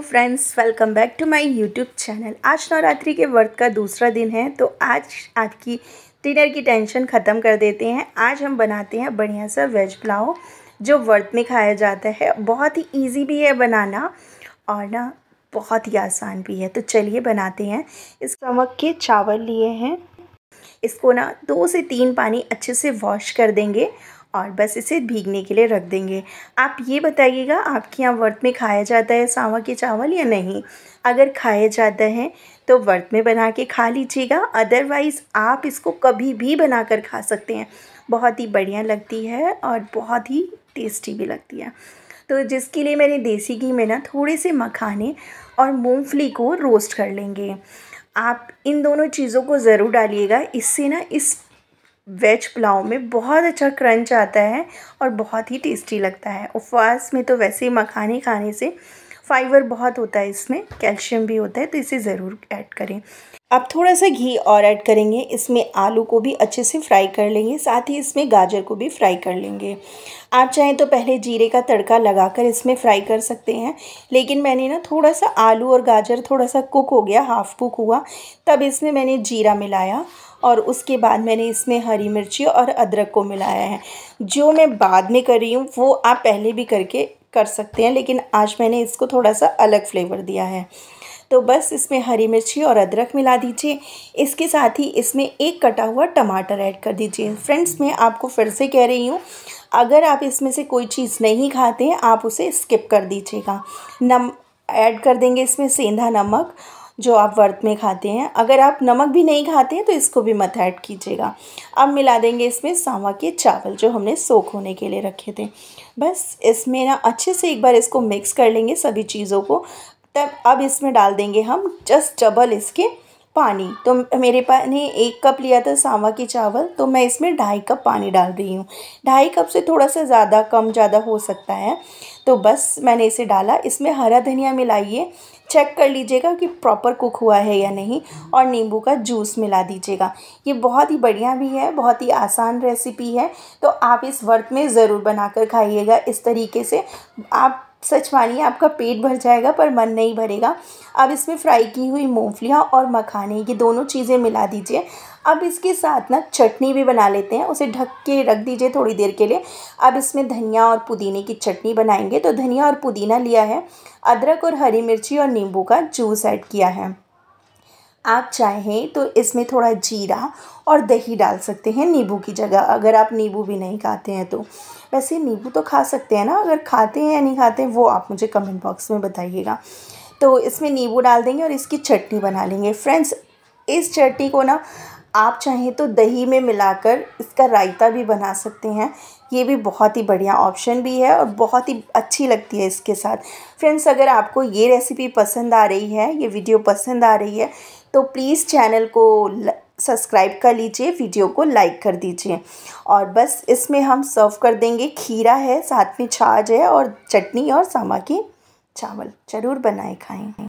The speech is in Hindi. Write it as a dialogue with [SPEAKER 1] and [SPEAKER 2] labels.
[SPEAKER 1] hello friends welcome back to my YouTube channel आज नवरात्रि के व्रत का दूसरा दिन है तो आज आपकी डिनर की टेंशन ख़त्म कर देते हैं आज हम बनाते हैं बढ़िया सा वेज पुलाव जो व्रत में खाया जाता है बहुत ही इजी भी है बनाना और ना बहुत ही आसान भी है तो चलिए बनाते हैं इस नमक के चावल लिए हैं इसको ना दो से तीन पानी अच्छे से वॉश कर देंगे और बस इसे भीगने के लिए रख देंगे आप ये बताइएगा आपके यहाँ व्रत में खाया जाता है सावा के चावल या नहीं अगर खाया जाता है तो व्रत में बना के खा लीजिएगा अदरवाइज़ आप इसको कभी भी बना कर खा सकते हैं बहुत ही बढ़िया लगती है और बहुत ही टेस्टी भी लगती है तो जिसके लिए मैंने देसी घी में ना थोड़े से मखाने और मूँगफली को रोस्ट कर लेंगे आप इन दोनों चीज़ों को ज़रूर डालिएगा इससे ना इस वेज पुलाव में बहुत अच्छा क्रंच आता है और बहुत ही टेस्टी लगता है उपवास में तो वैसे ही मखाने खाने से फाइबर बहुत होता है इसमें कैल्शियम भी होता है तो इसे ज़रूर ऐड करें अब थोड़ा सा घी और ऐड करेंगे इसमें आलू को भी अच्छे से फ्राई कर लेंगे साथ ही इसमें गाजर को भी फ्राई कर लेंगे आप चाहें तो पहले जीरे का तड़का लगाकर इसमें फ्राई कर सकते हैं लेकिन मैंने ना थोड़ा सा आलू और गाजर थोड़ा सा कुक हो गया हाफ़ कुक हुआ तब इसमें मैंने जीरा मिलाया और उसके बाद मैंने इसमें हरी मिर्ची और अदरक को मिलाया है जो मैं बाद में कर रही हूँ वो आप पहले भी करके कर सकते हैं लेकिन आज मैंने इसको थोड़ा सा अलग फ्लेवर दिया है तो बस इसमें हरी मिर्ची और अदरक मिला दीजिए इसके साथ ही इसमें एक कटा हुआ टमाटर ऐड कर दीजिए फ्रेंड्स मैं आपको फिर से कह रही हूँ अगर आप इसमें से कोई चीज़ नहीं खाते हैं आप उसे स्किप कर दीजिएगा नम ऐड कर देंगे इसमें सेंधा नमक जो आप व्रत में खाते हैं अगर आप नमक भी नहीं खाते हैं तो इसको भी मत ऐड कीजिएगा अब मिला देंगे इसमें सावा के चावल जो हमने सोख होने के लिए रखे थे बस इसमें ना अच्छे से एक बार इसको मिक्स कर लेंगे सभी चीज़ों को तब अब इसमें डाल देंगे हम जस्ट डबल इसके पानी तो मेरे पास ने एक कप लिया था सावा की चावल तो मैं इसमें ढाई कप पानी डाल रही हूँ ढाई कप से थोड़ा सा ज़्यादा कम ज़्यादा हो सकता है तो बस मैंने इसे डाला इसमें हरा धनिया मिलाइए चेक कर लीजिएगा कि प्रॉपर कुक हुआ है या नहीं और नींबू का जूस मिला दीजिएगा ये बहुत ही बढ़िया भी है बहुत ही आसान रेसिपी है तो आप इस वर्त में ज़रूर बनाकर खाइएगा इस तरीके से आप सच मानिए आपका पेट भर जाएगा पर मन नहीं भरेगा अब इसमें फ्राई की हुई मूंगफलियाँ और मखाने ये दोनों चीज़ें मिला दीजिए अब इसके साथ ना चटनी भी बना लेते हैं उसे ढक के रख दीजिए थोड़ी देर के लिए अब इसमें धनिया और पुदीने की चटनी बनाएंगे तो धनिया और पुदीना लिया है अदरक और हरी मिर्ची और नींबू का जूस ऐड किया है आप चाहें तो इसमें थोड़ा जीरा और दही डाल सकते हैं नींबू की जगह अगर आप नींबू भी नहीं खाते हैं तो वैसे नींबू तो खा सकते हैं ना अगर खाते हैं या नहीं खाते हैं वो आप मुझे कमेंट बॉक्स में बताइएगा तो इसमें नींबू डाल देंगे और इसकी चटनी बना लेंगे फ्रेंड्स इस चटनी को ना आप चाहें तो दही में मिलाकर इसका रायता भी बना सकते हैं ये भी बहुत ही बढ़िया ऑप्शन भी है और बहुत ही अच्छी लगती है इसके साथ फ्रेंड्स अगर आपको ये रेसिपी पसंद आ रही है ये वीडियो पसंद आ रही है तो प्लीज़ चैनल को सब्सक्राइब कर लीजिए वीडियो को लाइक कर दीजिए और बस इसमें हम सर्व कर देंगे खीरा है साथ में छाछ है और चटनी और सामा की चावल ज़रूर बनाए खाएँ